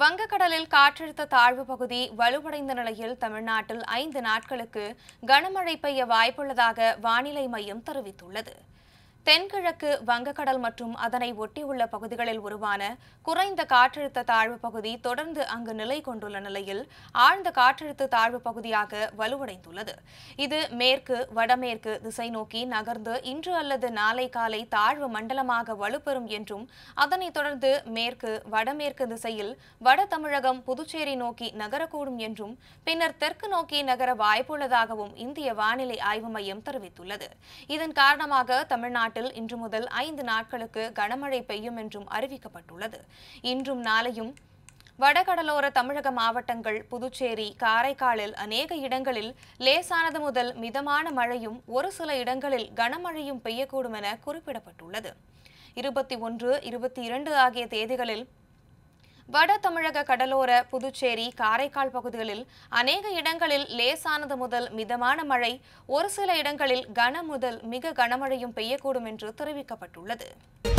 வங்கக்கடலில் காற்றழுத்த தாழ்வு பகுதி வலுவடைந்த நிலையில் தமிழ்நாட்டில் ஐந்து நாட்களுக்கு கனமழை பெய்ய வாய்ப்புள்ளதாக வானிலை மையம் தெரிவித்துள்ளது தென்கிழக்கு வங்கக்கடல் மற்றும் அதனை ஒட்டியுள்ள பகுதிகளில் உருவான குறைந்த காற்றழுத்த தாழ்வு பகுதி தொடர்ந்து அங்கு நிலை கொண்டுள்ள நிலையில் ஆழ்ந்த காற்றழுத்த தாழ்வு பகுதியாக வலுவடைந்துள்ளது இது மேற்கு வடமேற்கு திசை நோக்கி நகர்ந்து இன்று அல்லது நாளை காலை தாழ்வு மண்டலமாக வலுப்பெறும் என்றும் அதனைத் தொடர்ந்து மேற்கு வடமேற்கு திசையில் வட தமிழகம் புதுச்சேரி நோக்கி நகரக்கூடும் என்றும் பின்னர் தெற்கு நோக்கி நகர வாய்ப்புள்ளதாகவும் இந்திய வானிலை ஆய்வு மையம் தெரிவித்துள்ளது இதன் காரணமாக தமிழ்நாட்டில் மாவட்டத்தில் இன்று முதல் ஐந்து நாட்களுக்கு கனமழை பெய்யும் என்றும் அறிவிக்கப்பட்டுள்ளது இன்றும் நாளையும் வடகடலோர தமிழக மாவட்டங்கள் புதுச்சேரி காரைக்காலில் அநேக இடங்களில் லேசானது முதல் மிதமான மழையும் ஒரு சில இடங்களில் கனமழையும் பெய்யக்கூடும் என குறிப்பிடப்பட்டுள்ளது இருபத்தி ஒன்று இருபத்தி இரண்டு ஆகிய தேதிகளில் வட தமிழக கடலோர புதுச்சேரி காரைக்கால் பகுதிகளில் அநேக இடங்களில் லேசானது முதல் மிதமான மழை ஒரு சில இடங்களில் கன முதல் மிக கனமழையும் பெய்யக்கூடும் என்று தெரிவிக்கப்பட்டுள்ளது